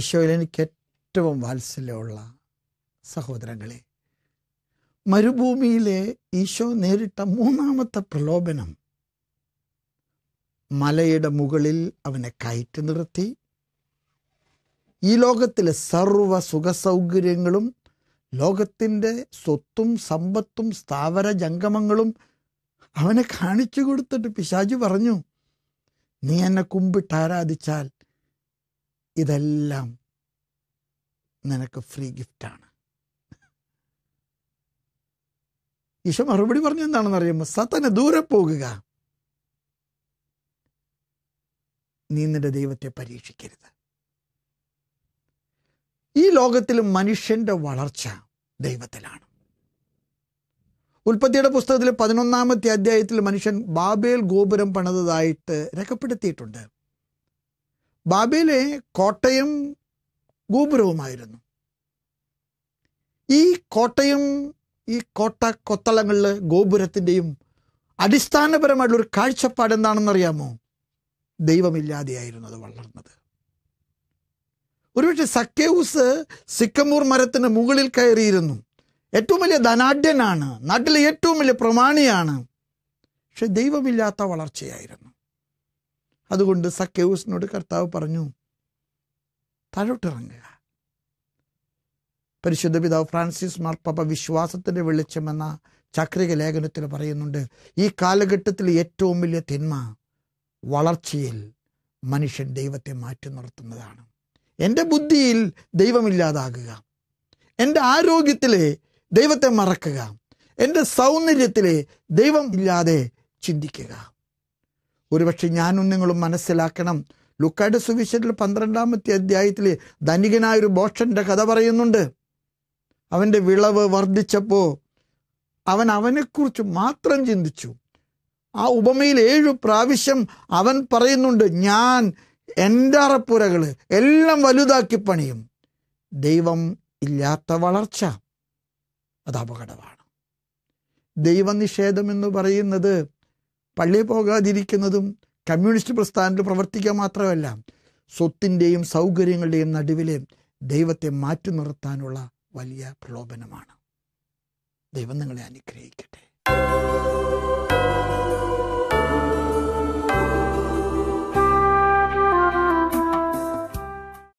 ഈശോയിൽ എനിക്ക് ഏറ്റവും വാത്സല്യമുള്ള സഹോദരങ്ങളെ മരുഭൂമിയിലെ ഈശോ നേരിട്ട മൂന്നാമത്തെ പ്രലോഭനം മലയുടെ മുകളിൽ അവനെ കയറ്റി നിർത്തി ഈ ലോകത്തിലെ സർവ സുഖസൗകര്യങ്ങളും ലോകത്തിൻ്റെ സ്വത്തും സമ്പത്തും സ്ഥാവര ജംഗമങ്ങളും അവനെ കാണിച്ചു കൊടുത്തിട്ട് പിശാജു പറഞ്ഞു നീ എന്നെ കുമ്പിട്ട് ആരാധിച്ചാൽ ഇതെല്ലാം നിനക്ക് ഫ്രീ ഗിഫ്റ്റാണ് ഈശോ മറുപടി പറഞ്ഞ അറിയുമ്പോൾ സത്തനെ ദൂരെ പോകുക നീ നിന്റെ ദൈവത്തെ പരീക്ഷിക്കരുത് ഈ ലോകത്തിൽ മനുഷ്യന്റെ വളർച്ച ദൈവത്തിലാണ് ഉൽപ്പത്തിയുടെ പുസ്തകത്തിലെ പതിനൊന്നാമത്തെ അധ്യായത്തിൽ മനുഷ്യൻ ബാബേൽ ഗോപുരം പണിതതായിട്ട് രേഖപ്പെടുത്തിയിട്ടുണ്ട് ബാബേലെ കോട്ടയും ഗോപുരവുമായിരുന്നു ഈ കോട്ടയും ഈ കോട്ട കൊത്തളങ്ങളിൽ ഗോപുരത്തിൻ്റെയും ഒരു കാഴ്ചപ്പാട് എന്താണെന്നറിയാമോ ദൈവമില്ലാതെയായിരുന്നു അത് വളർന്നത് ഒരുപക്ഷെ സക്കേവൂസ് സിക്കമൂർ മരത്തിന് മുകളിൽ കയറിയിരുന്നു ഏറ്റവും വലിയ ധനാഢ്യനാണ് നാട്ടിലെ ഏറ്റവും വലിയ പ്രമാണിയാണ് പക്ഷെ ദൈവമില്ലാത്ത വളർച്ചയായിരുന്നു അതുകൊണ്ട് സക്കേവൂസിനോട് കർത്താവ് പറഞ്ഞു താഴോട്ടിറങ്ങുക പരിശുദ്ധ പിതാവ് ഫ്രാൻസിസ് മാർപ്പാപ്പ വിശ്വാസത്തിൻ്റെ വെളിച്ചമെന്ന ചക്രിക ലേഖനത്തിൽ പറയുന്നുണ്ട് ഈ കാലഘട്ടത്തിൽ ഏറ്റവും വലിയ തിന്മ വളർച്ചയിൽ മനുഷ്യൻ ദൈവത്തെ മാറ്റി നിർത്തുന്നതാണ് എൻ്റെ ബുദ്ധിയിൽ ദൈവമില്ലാതാകുക എൻ്റെ ആരോഗ്യത്തിലെ ദൈവത്തെ മറക്കുക എൻ്റെ സൗന്ദര്യത്തിലെ ദൈവം ഇല്ലാതെ ചിന്തിക്കുക ഒരുപക്ഷെ ഞാനും നിങ്ങളും മനസ്സിലാക്കണം ലുക്കായുടെ സുവിശേഷത്തിൽ പന്ത്രണ്ടാമത്തെ അധ്യായത്തിൽ ധനികനായ ഒരു ബോഷന്റെ കഥ പറയുന്നുണ്ട് അവൻ്റെ വിളവ് വർദ്ധിച്ചപ്പോൾ അവൻ അവനെക്കുറിച്ച് മാത്രം ചിന്തിച്ചു ആ ഉപമയിൽ ഏഴു പ്രാവശ്യം അവൻ പറയുന്നുണ്ട് ഞാൻ എൻ്റെ അറപ്പുരകൾ എല്ലാം വലുതാക്കി പണിയും ദൈവം ഇല്ലാത്ത വളർച്ച അത് അപകടമാണ് ദൈവനിഷേധം എന്ന് പറയുന്നത് പള്ളിയിൽ പോകാതിരിക്കുന്നതും കമ്മ്യൂണിസ്റ്റ് പ്രസ്ഥാനത്തിൽ പ്രവർത്തിക്കുക മാത്രമല്ല സ്വത്തിൻ്റെയും സൗകര്യങ്ങളുടെയും നടുവിലെ ദൈവത്തെ മാറ്റി നിർത്താനുള്ള വലിയ പ്രലോഭനമാണ് ദൈവം നിങ്ങളെ അനുഗ്രഹിക്കട്ടെ